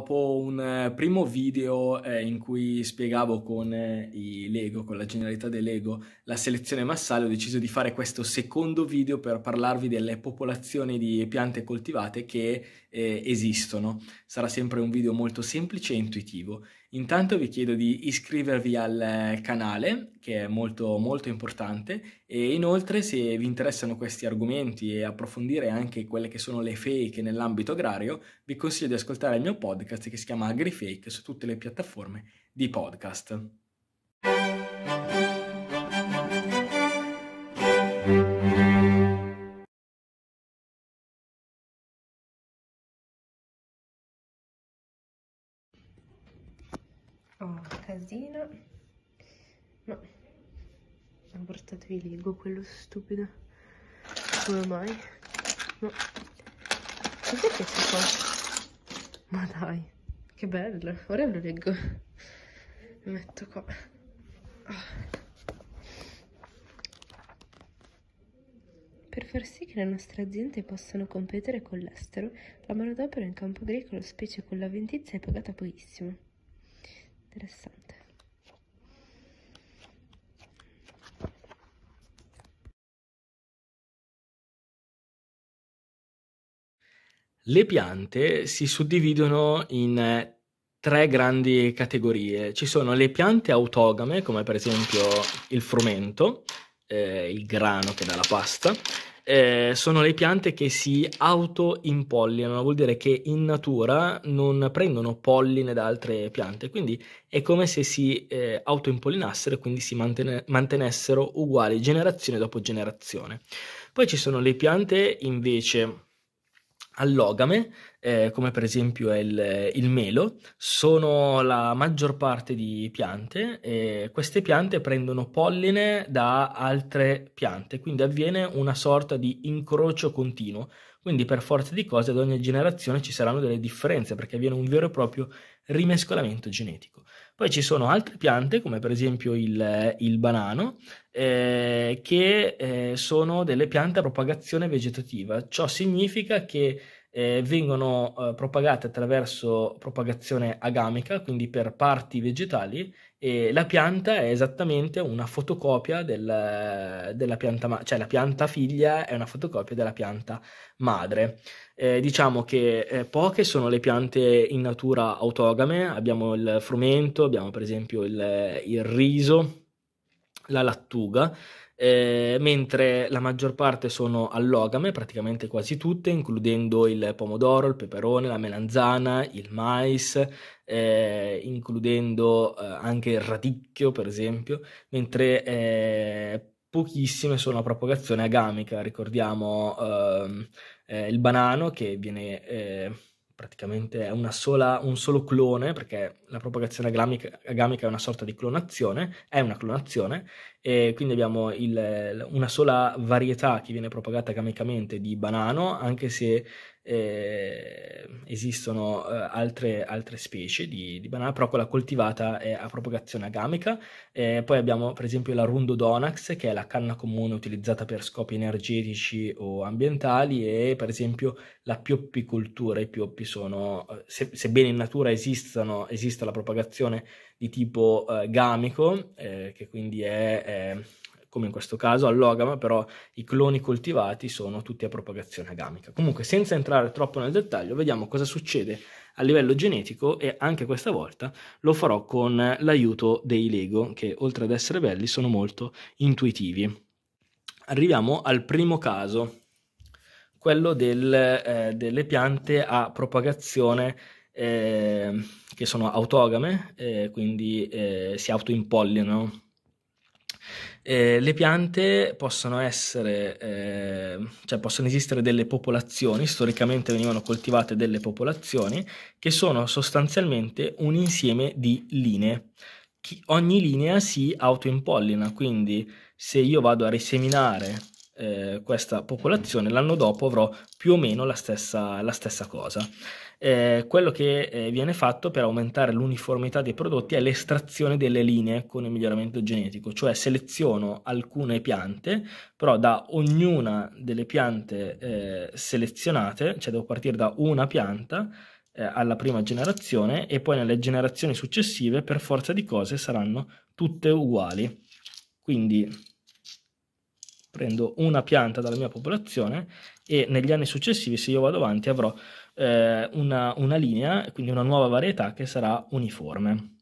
dopo un eh, primo video eh, in cui spiegavo con eh, i Lego, con la generalità dei Lego, la selezione massale, ho deciso di fare questo secondo video per parlarvi delle popolazioni di piante coltivate che eh, esistono. Sarà sempre un video molto semplice e intuitivo. Intanto vi chiedo di iscrivervi al eh, canale, che è molto molto importante, e inoltre se vi interessano questi argomenti e approfondire anche quelle che sono le fake nell'ambito agrario, vi consiglio di ascoltare il mio podcast che si chiama AgriFake su tutte le piattaforme di podcast. ho la casina no ho portato via l'ego quello stupido come mai no cos'è che c'è qua ma dai che bello ora lo leggo lo metto qua Per far sì che le nostre aziende possano competere con l'estero, la manodopera in campo agricolo, specie con la ventizia, è pagata pochissimo interessante le piante si suddividono in eh, tre grandi categorie. Ci sono le piante autogame, come per esempio il frumento, eh, il grano che dà la pasta, eh, sono le piante che si autoimpollinano, vuol dire che in natura non prendono polline da altre piante, quindi è come se si eh, autoimpollinassero e quindi si mantene- mantenessero uguali generazione dopo generazione. Poi ci sono le piante invece allogame, eh, come per esempio il, il, melo, sono la maggior parte di piante e queste piante prendono polline da altre piante, quindi avviene una sorta di incrocio continuo. Quindi per forza di cose ad ogni generazione ci saranno delle differenze perché avviene un vero e proprio rimescolamento genetico. Poi ci sono altre piante, come per esempio il, il banano, eh, che eh, sono delle piante a propagazione vegetativa. Ciò significa che eh, vengono eh, propagate attraverso propagazione agamica, quindi per parti vegetali, e la pianta è esattamente una fotocopia del, della pianta, ma- cioè la pianta figlia è una fotocopia della pianta madre. Eh, diciamo che eh, poche sono le piante in natura autogame, abbiamo il frumento, abbiamo per esempio il, il riso, la lattuga, eh, mentre la maggior parte sono allogame, praticamente quasi tutte, includendo il pomodoro, il peperone, la melanzana, il mais, eh, includendo eh, anche il radicchio, per esempio, mentre eh, pochissime sono a propagazione agamica, ricordiamo ehm, eh, il banano che viene eh, praticamente è sola, un solo clone, perché la propagazione agamica, agamica, è una sorta di clonazione, è una clonazione, e quindi abbiamo il, una sola varietà che viene propagata agamicamente di banano, anche se eh, esistono eh, altre, altre, specie di, di, banana, però quella coltivata è a propagazione agamica. Eh, poi abbiamo per esempio la Rundodonax, che è la canna comune utilizzata per scopi energetici o ambientali, e per esempio la pioppicoltura. I pioppi sono, eh, se, sebbene in natura esistano, esista la propagazione di tipo eh, gamico, eh, che quindi è come in questo caso all'ogama, però i cloni coltivati sono tutti a propagazione agamica. Comunque, senza entrare troppo nel dettaglio, vediamo cosa succede a livello genetico e anche questa volta lo farò con l'aiuto dei Lego, che oltre ad essere belli sono molto intuitivi. Arriviamo al primo caso, quello del, eh, delle piante a propagazione eh, che sono autogame, eh, quindi eh, si autoimpollinano eh, le piante possono essere, eh, cioè possono esistere delle popolazioni, storicamente venivano coltivate delle popolazioni, che sono sostanzialmente un insieme di linee. Chi, ogni linea si autoimpollina, quindi se io vado a riseminare eh, questa popolazione, l'anno dopo avrò più o meno la stessa, la stessa cosa. Eh, quello che eh, viene fatto per aumentare l'uniformità dei prodotti è l'estrazione delle linee con il miglioramento genetico, cioè seleziono alcune piante, però da ognuna delle piante eh, selezionate, cioè devo partire da una pianta, eh, alla prima generazione e poi nelle generazioni successive per forza di cose saranno tutte uguali. Quindi prendo una pianta dalla mia popolazione e negli anni successivi, se io vado avanti, avrò eh, una, una linea, quindi una nuova varietà che sarà uniforme.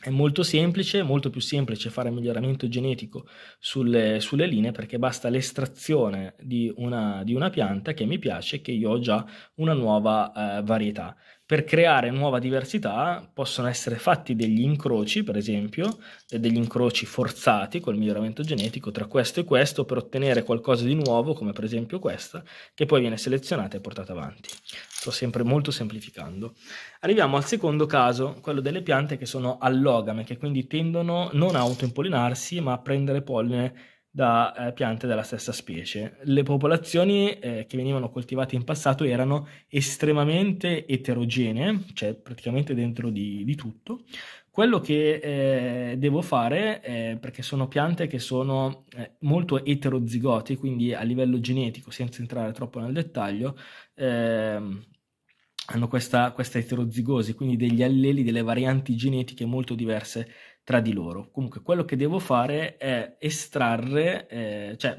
È molto semplice, molto più semplice fare miglioramento genetico sulle, sulle linee perché basta l'estrazione di una, di una, pianta che mi piace e che io ho già una nuova eh, varietà per creare nuova diversità possono essere fatti degli incroci, per esempio, e degli incroci forzati col miglioramento genetico tra questo e questo per ottenere qualcosa di nuovo, come per esempio questa, che poi viene selezionata e portata avanti. Sto sempre molto semplificando. Arriviamo al secondo caso, quello delle piante che sono allogame, che quindi tendono non a autoimpollinarsi, ma a prendere polline da eh, piante della stessa specie. Le popolazioni eh, che venivano coltivate in passato erano estremamente eterogenee, cioè praticamente dentro di, di tutto. Quello che eh, devo fare, eh, perché sono piante che sono eh, molto eterozigote, quindi a livello genetico, senza entrare troppo nel dettaglio, ehm, hanno questa, questa eterozigosi, quindi degli alleli, delle varianti genetiche molto diverse tra di loro. Comunque quello che devo fare è estrarre, eh, cioè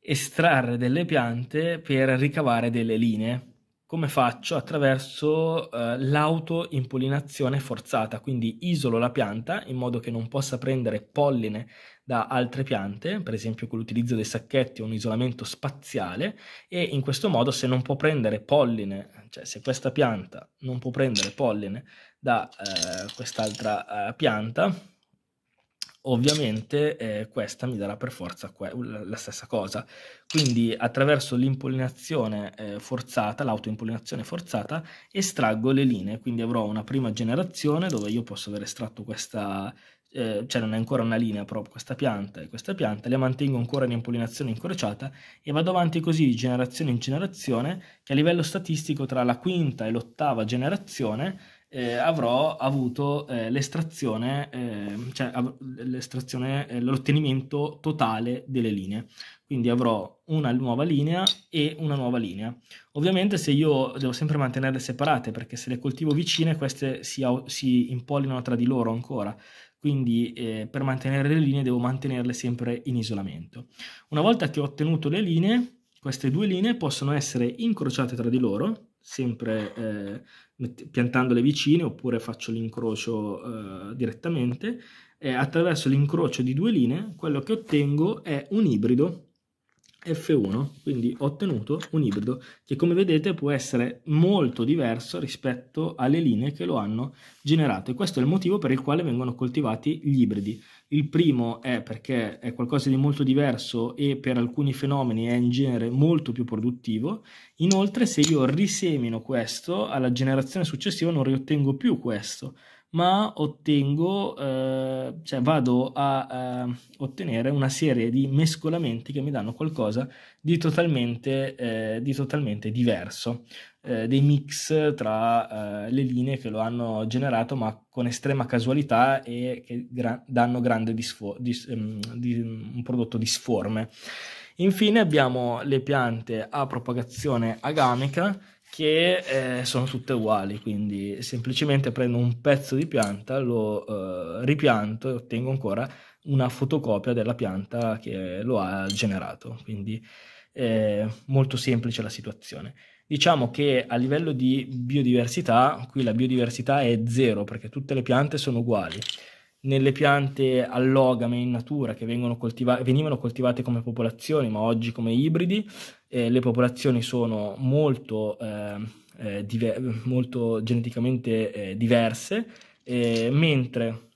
estrarre delle piante per ricavare delle linee come faccio? Attraverso eh, l'autoimpollinazione forzata, quindi isolo la pianta in modo che non possa prendere polline da altre piante, per esempio con l'utilizzo dei sacchetti o un isolamento spaziale, e in questo modo se non può prendere polline, cioè se questa pianta non può prendere polline da eh, quest'altra eh, pianta, ovviamente eh, questa mi darà per forza que- la stessa cosa. Quindi attraverso l'impollinazione eh, forzata, l'autoimpollinazione forzata, estraggo le linee, quindi avrò una prima generazione dove io posso aver estratto questa, eh, cioè non è ancora una linea proprio questa pianta e questa pianta, le mantengo ancora in impollinazione incrociata e vado avanti così di generazione in generazione che a livello statistico tra la quinta e l'ottava generazione eh, avrò avuto eh, l'estrazione, eh, cioè av- l'estrazione, eh, l'ottenimento totale delle linee. Quindi avrò una nuova linea e una nuova linea. Ovviamente se io devo sempre mantenerle separate, perché se le coltivo vicine queste si, au- si impollinano tra di loro ancora. Quindi eh, per mantenere le linee devo mantenerle sempre in isolamento. Una volta che ho ottenuto le linee, queste due linee possono essere incrociate tra di loro sempre eh, piantandole vicine oppure faccio l'incrocio eh, direttamente, eh, attraverso l'incrocio di due linee quello che ottengo è un ibrido F1, quindi ho ottenuto un ibrido che come vedete può essere molto diverso rispetto alle linee che lo hanno generato e questo è il motivo per il quale vengono coltivati gli ibridi. Il primo è perché è qualcosa di molto diverso e per alcuni fenomeni è in genere molto più produttivo, inoltre se io risemino questo alla generazione successiva non riottengo più questo, ma ottengo, eh, cioè vado a eh, ottenere una serie di mescolamenti che mi danno qualcosa di totalmente, eh, di totalmente diverso, eh, dei mix tra eh, le linee che lo hanno generato, ma con estrema casualità e che gra- danno grande disfo- dis- ehm, di, un prodotto disforme. Infine abbiamo le piante a propagazione agamica che eh, sono tutte uguali, quindi semplicemente prendo un pezzo di pianta, lo eh, ripianto e ottengo ancora una fotocopia della pianta che lo ha generato, quindi eh, molto semplice la situazione. Diciamo che a livello di biodiversità, qui la biodiversità è zero perché tutte le piante sono uguali nelle piante allogame in natura che coltiva- venivano coltivate come popolazioni, ma oggi come ibridi, eh, le popolazioni sono molto, ehm, eh, diver- molto geneticamente eh, diverse, eh, mentre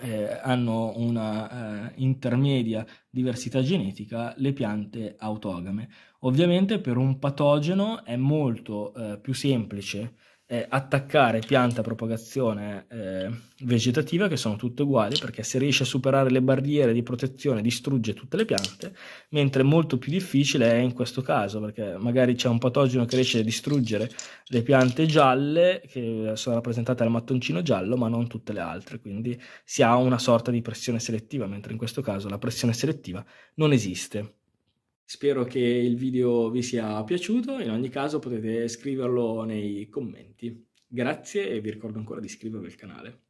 eh, hanno una intermedia diversità genetica le piante autogame. Ovviamente per un patogeno è molto più semplice eh, attaccare pianta e propagazione eh, vegetativa che sono tutte uguali perché se riesce a superare le barriere di protezione distrugge tutte le piante, mentre molto più difficile è in questo caso perché magari c'è un patogeno che riesce a distruggere le piante gialle che sono rappresentate dal mattoncino giallo ma non tutte le altre, quindi si ha una sorta di pressione selettiva, mentre in questo caso la pressione selettiva non esiste. Spero che il video vi sia piaciuto, in ogni caso potete scriverlo nei commenti. Grazie e vi ricordo ancora di iscrivervi al canale.